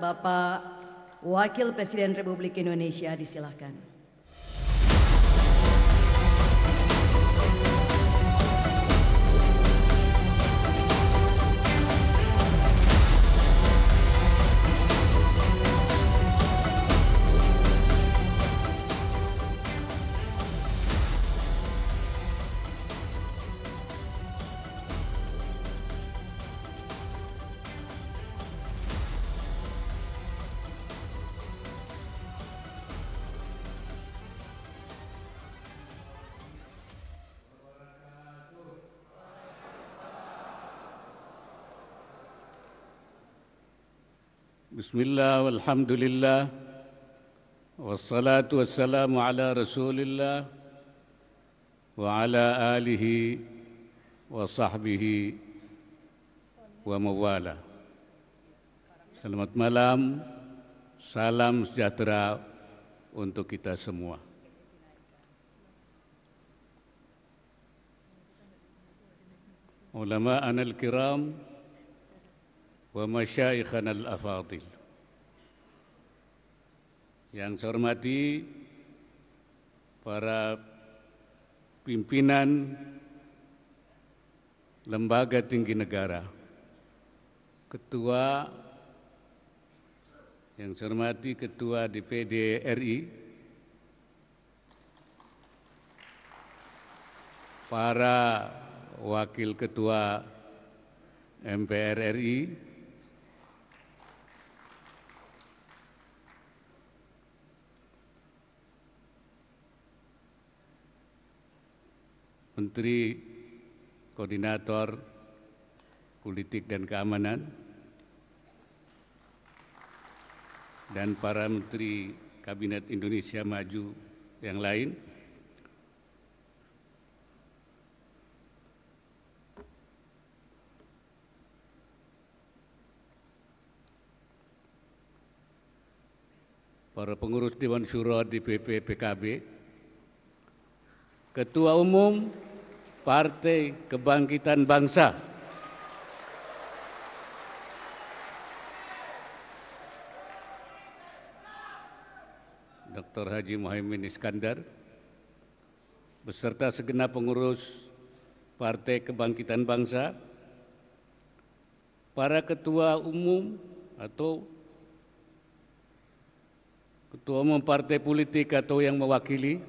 Bapak Wakil Presiden Republik Indonesia disilahkan. بسم الله والحمد لله والصلاة والسلام على رسول الله وعلى آله وصحبه ومواله Selamat malam, salam sejahtera untuk kita semua. علماءنا الكرام ومشايخنا الافاضل Yang saya hormati para pimpinan lembaga tinggi negara, ketua yang saya hormati ketua DPD RI, para wakil ketua MPR RI, Menteri Koordinator Politik dan Keamanan, dan para Menteri Kabinet Indonesia Maju yang lain, para pengurus Dewan Syuro DPP PKB, Ketua Umum Partai Kebangkitan Bangsa. Dr. Haji Muhammad Iskandar, beserta segenap pengurus Partai Kebangkitan Bangsa, para ketua umum atau ketua umum partai politik atau yang mewakili,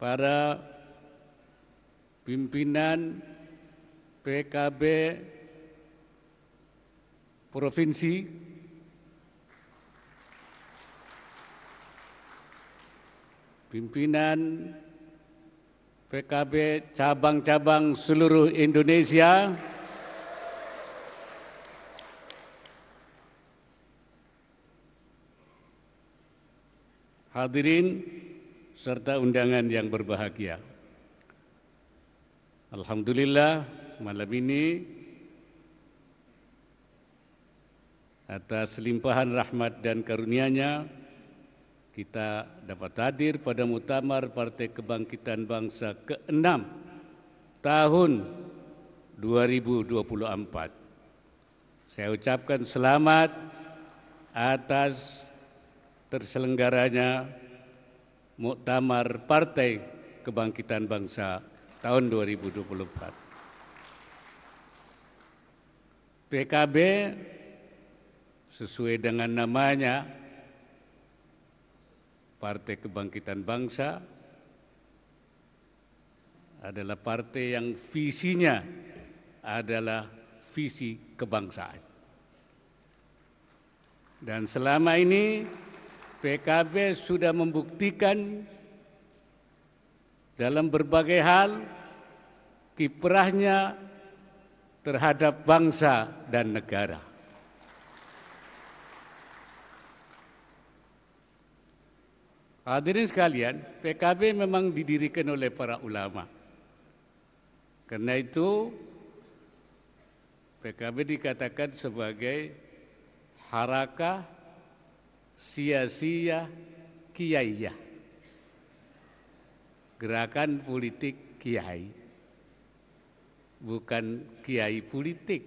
para pimpinan PKB provinsi pimpinan PKB cabang-cabang seluruh Indonesia hadirin serta undangan yang berbahagia. Alhamdulillah malam ini atas limpahan rahmat dan karunia-Nya kita dapat hadir pada Muktamar Partai Kebangkitan Bangsa ke-6 tahun 2024. Saya ucapkan selamat atas terselenggaranya Muktamar Partai Kebangkitan Bangsa tahun 2024. PKB sesuai dengan namanya Partai Kebangkitan Bangsa adalah partai yang visinya adalah visi kebangsaan. Dan selama ini PKB sudah membuktikan dalam berbagai hal kiprahnya terhadap bangsa dan negara. Hadirin sekalian, PKB memang didirikan oleh para ulama. Karena itu PKB dikatakan sebagai harakah sia-sia kiai ya. Gerakan politik kiai. Bukan kiai politik.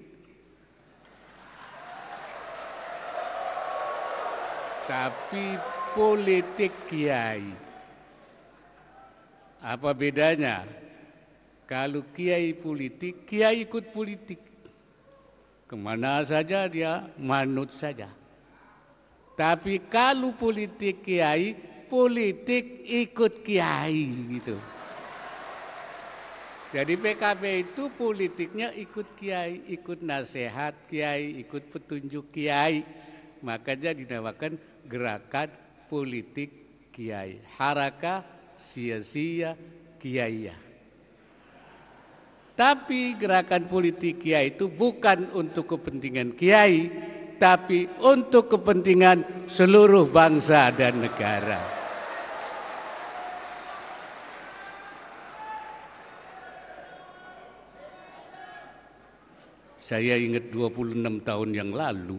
Tapi politik kiai. Apa bedanya? Kalau kiai politik, kiai ikut politik. Kemana saja dia manut saja. Tapi kalau politik kiai, politik ikut kiai gitu. Jadi PKB itu politiknya ikut kiai, ikut nasihat kiai, ikut petunjuk kiai. Makanya dinamakan gerakan politik kiai. Harakah sia-sia ya. Tapi gerakan politik kiai itu bukan untuk kepentingan kiai, tapi untuk kepentingan seluruh bangsa dan negara. Saya ingat 26 tahun yang lalu.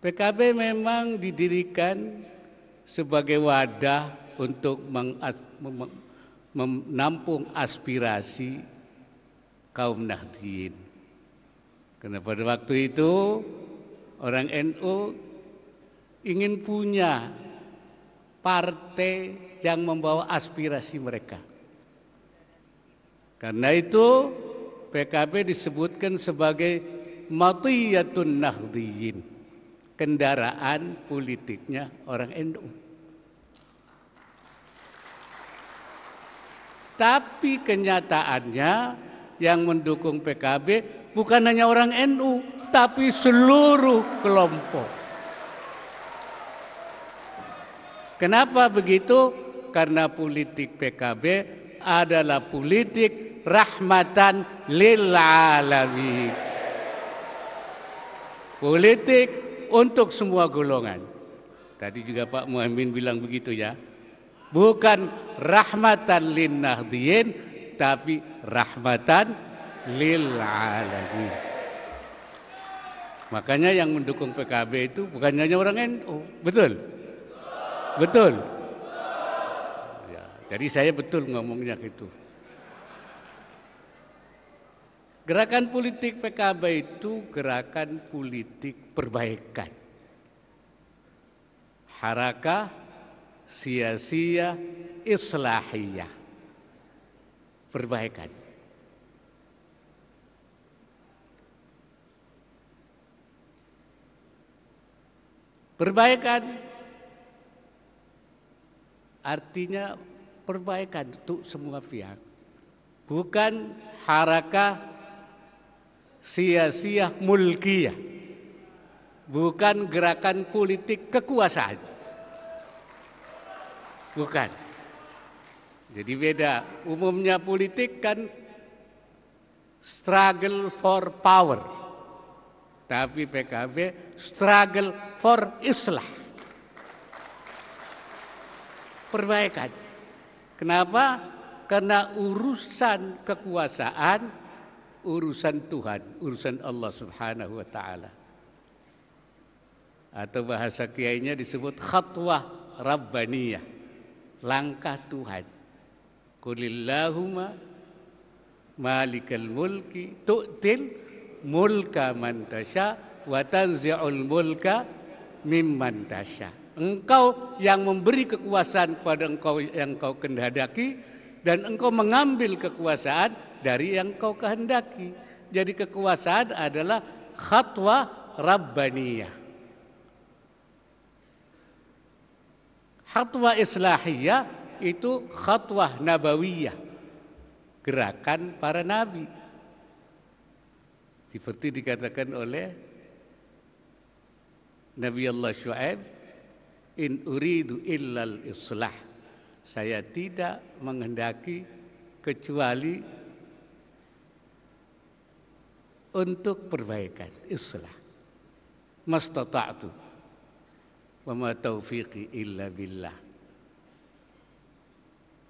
PKB memang didirikan sebagai wadah untuk menampung aspirasi kaum Nahdiyin. Karena pada waktu itu orang NU ingin punya partai yang membawa aspirasi mereka. Karena itu PKB disebutkan sebagai matiyatun nahdiyin, kendaraan politiknya orang NU. Tapi kenyataannya yang mendukung PKB bukan hanya orang NU, tapi seluruh kelompok. Kenapa begitu? Karena politik PKB adalah politik rahmatan lil alamin. Politik untuk semua golongan. Tadi juga Pak Muhammad bilang begitu ya. Bukan rahmatan lin nahdiyin, tapi rahmatan lil alamin. Makanya yang mendukung PKB itu bukan hanya orang NU, betul? Betul. Ya, jadi saya betul ngomongnya itu. Gerakan politik PKB itu gerakan politik perbaikan. Harakah sia-sia islahiyah. Perbaikan. Perbaikan artinya perbaikan untuk semua pihak. Bukan harakah sia-sia mulkiyah. Bukan gerakan politik kekuasaan. Bukan. Jadi beda. Umumnya politik kan struggle for power tapi PKB struggle for islah. Perbaikan. Kenapa? Karena urusan kekuasaan, urusan Tuhan, urusan Allah subhanahu wa ta'ala. Atau bahasa kiainya disebut khatwah rabbaniyah. Langkah Tuhan. Kulillahumma malikal mulki tu'til mulka man wa tanzi'ul mulka mimman Engkau yang memberi kekuasaan kepada engkau yang kau kehendaki dan engkau mengambil kekuasaan dari yang kau kehendaki. Jadi kekuasaan adalah khatwa rabbaniyah. Khatwa islahiyah itu khatwa nabawiyah. Gerakan para nabi seperti dikatakan oleh Nabi Allah Shu'aib, In uridu illal islah. Saya tidak menghendaki kecuali untuk perbaikan islah. Mastata'tu. Wa ma taufiqi illa billah.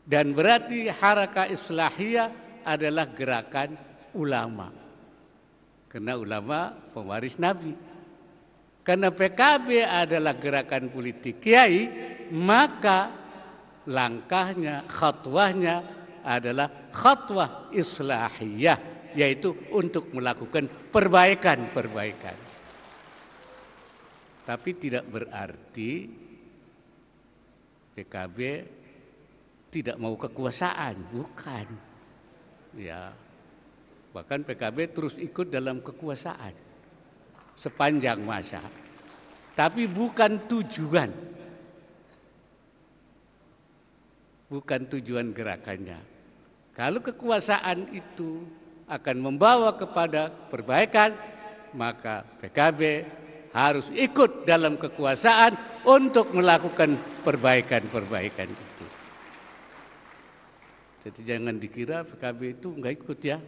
Dan berarti harakah islahiyah adalah gerakan ulama karena ulama pewaris Nabi. Karena PKB adalah gerakan politik kiai, maka langkahnya, khatwahnya adalah khatwah islahiyah, yaitu untuk melakukan perbaikan-perbaikan. Tapi tidak berarti PKB tidak mau kekuasaan, bukan. Ya, Bahkan PKB terus ikut dalam kekuasaan sepanjang masa. Tapi bukan tujuan. Bukan tujuan gerakannya. Kalau kekuasaan itu akan membawa kepada perbaikan, maka PKB harus ikut dalam kekuasaan untuk melakukan perbaikan-perbaikan itu. Jadi jangan dikira PKB itu nggak ikut ya,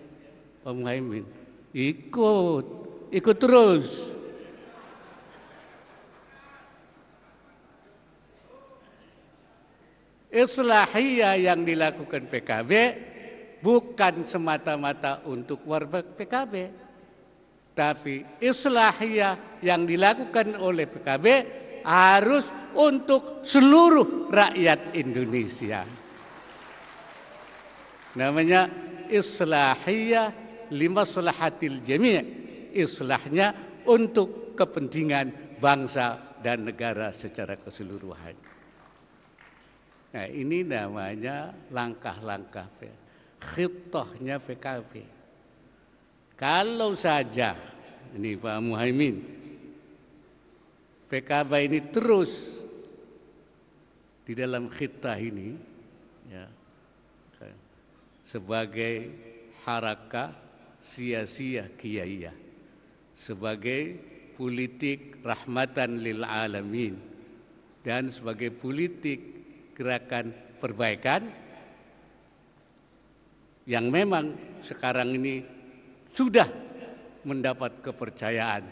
Pak Muhaimin. Ikut, ikut terus. Islahiyah yang dilakukan PKB bukan semata-mata untuk warga PKB. Tapi islahiyah yang dilakukan oleh PKB harus untuk seluruh rakyat Indonesia. Namanya islahiyah limaslahatil jami' islahnya untuk kepentingan bangsa dan negara secara keseluruhan. Nah, ini namanya langkah-langkah khitohnya PKB. Kalau saja ini Pak Muhaimin PKB ini terus di dalam khitah ini ya, sebagai harakah sia-sia kiaiya sebagai politik rahmatan lil alamin dan sebagai politik gerakan perbaikan yang memang sekarang ini sudah mendapat kepercayaan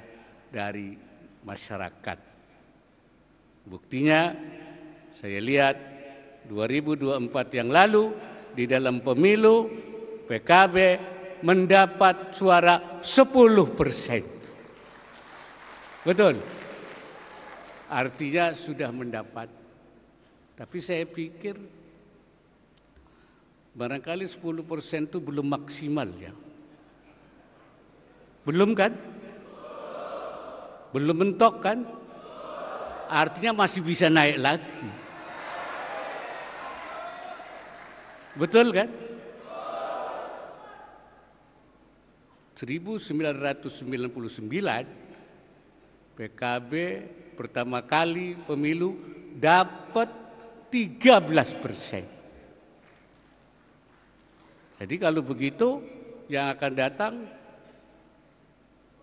dari masyarakat. Buktinya saya lihat 2024 yang lalu di dalam pemilu PKB mendapat suara 10 persen. Betul. Artinya sudah mendapat. Tapi saya pikir barangkali 10 persen itu belum maksimal ya. Belum kan? Belum mentok kan? Artinya masih bisa naik lagi. Betul kan? 1999 PKB pertama kali pemilu dapat 13 persen. Jadi kalau begitu yang akan datang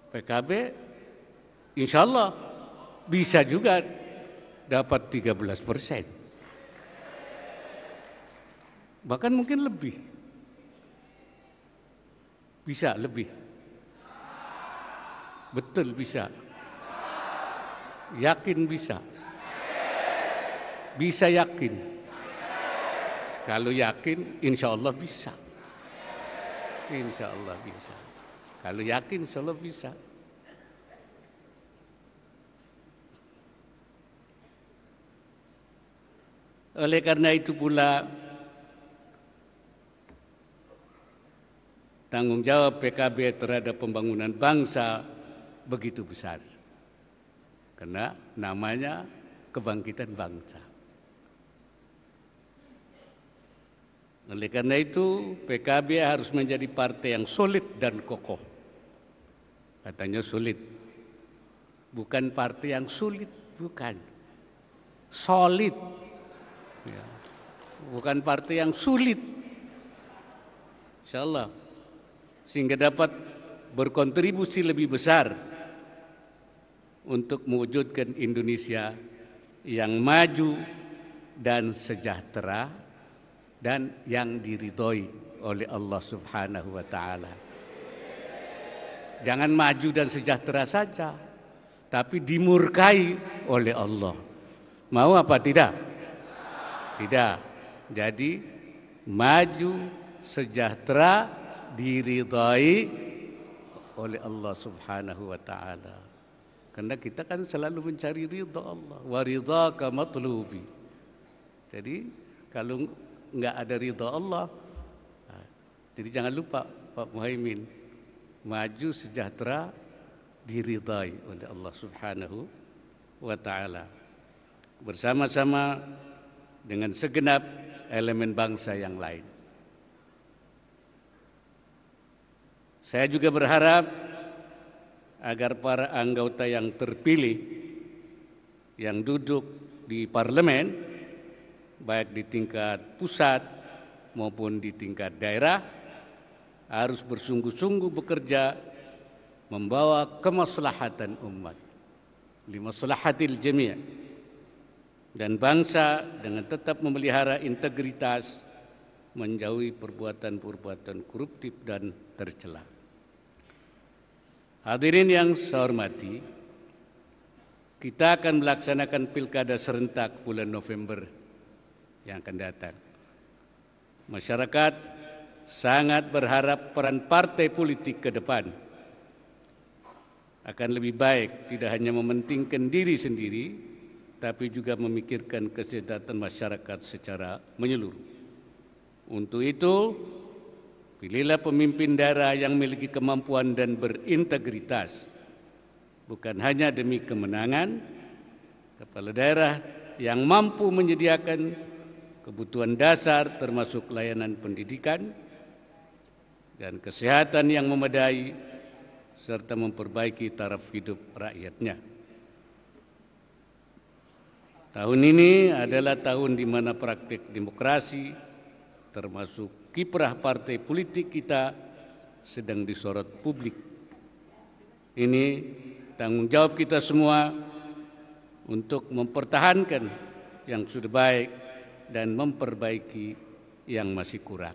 PKB insya Allah bisa juga dapat 13 persen. Bahkan mungkin lebih. Bisa lebih. Betul bisa. Yakin bisa. Bisa yakin. Kalau yakin, insya Allah bisa. Insya Allah bisa. Kalau yakin, insya Allah bisa. Oleh karena itu pula tanggung jawab PKB terhadap pembangunan bangsa begitu besar. Karena namanya kebangkitan bangsa. Oleh karena itu, PKB harus menjadi partai yang solid dan kokoh. Katanya sulit. Bukan partai yang sulit, bukan. Solid. Ya. Bukan partai yang sulit. Insya Allah. Sehingga dapat berkontribusi lebih besar untuk mewujudkan Indonesia yang maju dan sejahtera dan yang diridhoi oleh Allah Subhanahu wa taala. Jangan maju dan sejahtera saja, tapi dimurkai oleh Allah. Mau apa tidak? Tidak. Jadi maju, sejahtera diridhoi oleh Allah Subhanahu wa taala. Karena kita kan selalu mencari ridha Allah. Wa ridhaka matlubi. Jadi kalau nggak ada ridha Allah, ah, jadi jangan lupa Pak Muhaimin, maju sejahtera diridai oleh Allah Subhanahu wa taala. Bersama-sama dengan segenap elemen bangsa yang lain. Saya juga berharap agar para anggota yang terpilih yang duduk di parlemen baik di tingkat pusat maupun di tingkat daerah harus bersungguh-sungguh bekerja membawa kemaslahatan umat limaslahatil jami' dan bangsa dengan tetap memelihara integritas menjauhi perbuatan-perbuatan koruptif dan tercela. Hadirin yang saya hormati, kita akan melaksanakan pilkada serentak bulan November yang akan datang. Masyarakat sangat berharap peran partai politik ke depan akan lebih baik, tidak hanya mementingkan diri sendiri, tapi juga memikirkan kesejahteraan masyarakat secara menyeluruh. Untuk itu, Pilihlah pemimpin daerah yang memiliki kemampuan dan berintegritas, bukan hanya demi kemenangan, kepala daerah yang mampu menyediakan kebutuhan dasar termasuk layanan pendidikan dan kesehatan yang memadai serta memperbaiki taraf hidup rakyatnya. Tahun ini adalah tahun di mana praktik demokrasi termasuk kiprah partai politik kita sedang disorot publik. Ini tanggung jawab kita semua untuk mempertahankan yang sudah baik dan memperbaiki yang masih kurang.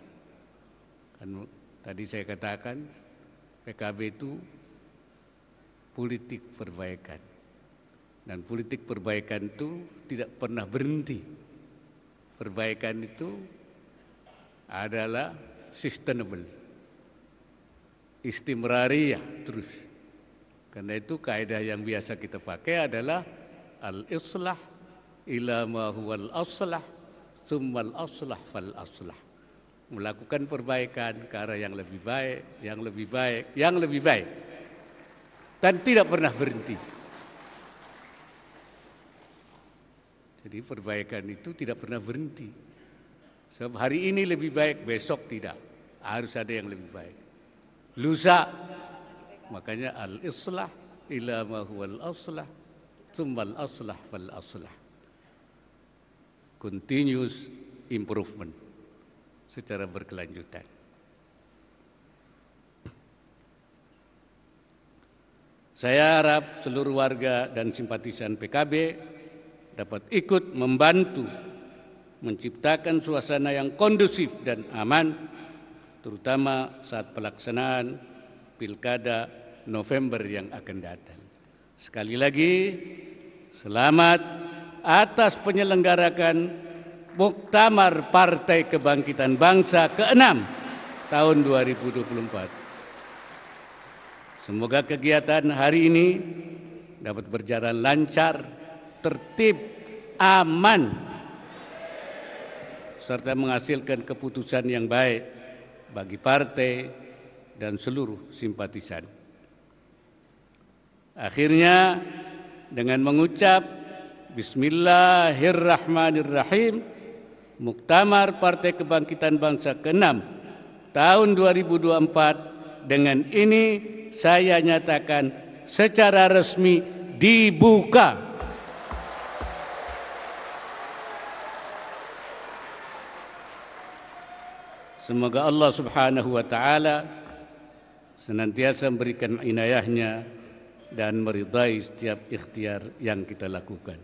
Kan, tadi saya katakan PKB itu politik perbaikan. Dan politik perbaikan itu tidak pernah berhenti. Perbaikan itu adalah sustainable, istimrariyah terus. Karena itu kaidah yang biasa kita pakai adalah al-islah ila ma huwal aslah summal aslah fal aslah. Melakukan perbaikan ke arah yang lebih baik, yang lebih baik, yang lebih baik. Dan tidak pernah berhenti. Jadi perbaikan itu tidak pernah berhenti. Sebab hari ini lebih baik, besok tidak. Harus ada yang lebih baik. Lusa, makanya al-islah ila ma huwal aslah, summal aslah wal aslah. Continuous improvement secara berkelanjutan. Saya harap seluruh warga dan simpatisan PKB dapat ikut membantu menciptakan suasana yang kondusif dan aman, terutama saat pelaksanaan pilkada November yang akan datang. Sekali lagi, selamat atas penyelenggarakan Muktamar Partai Kebangkitan Bangsa ke-6 tahun 2024. Semoga kegiatan hari ini dapat berjalan lancar, tertib, aman, serta menghasilkan keputusan yang baik bagi partai dan seluruh simpatisan. Akhirnya dengan mengucap Bismillahirrahmanirrahim Muktamar Partai Kebangkitan Bangsa ke-6 tahun 2024 dengan ini saya nyatakan secara resmi dibuka. Semoga Allah Subhanahu wa taala senantiasa memberikan inayahnya dan meridai setiap ikhtiar yang kita lakukan.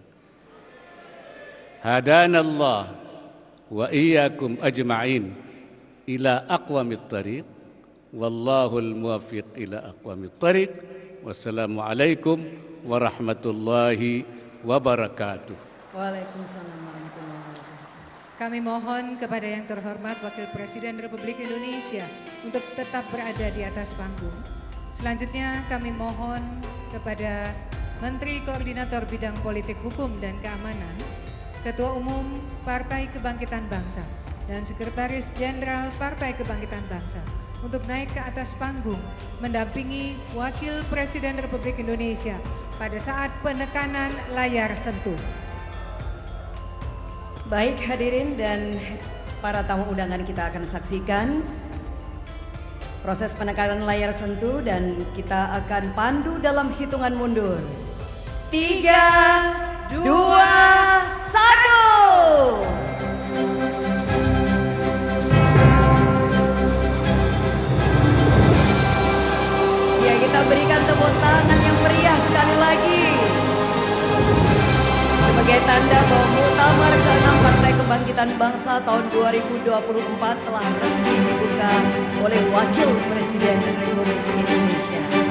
Hadanallah wa iyyakum ajma'in ila aqwamit tariq wallahul muwaffiq ila aqwamit tariq wassalamu alaikum warahmatullahi wabarakatuh. Waalaikumsalam warahmatullahi wabarakatuh. Kami mohon kepada yang terhormat Wakil Presiden Republik Indonesia untuk tetap berada di atas panggung. Selanjutnya kami mohon kepada Menteri Koordinator Bidang Politik Hukum dan Keamanan, Ketua Umum Partai Kebangkitan Bangsa, dan Sekretaris Jenderal Partai Kebangkitan Bangsa untuk naik ke atas panggung mendampingi Wakil Presiden Republik Indonesia pada saat penekanan layar sentuh. Baik hadirin dan para tamu undangan kita akan saksikan proses penekanan layar sentuh dan kita akan pandu dalam hitungan mundur. Tiga, dua, satu. Ya kita berikan tepuk tangan yang meriah sekali lagi sebagai tanda bahwa Muktamar ke-6 Partai Kebangkitan Bangsa tahun 2024 telah resmi dibuka oleh Wakil Presiden Republik Indonesia.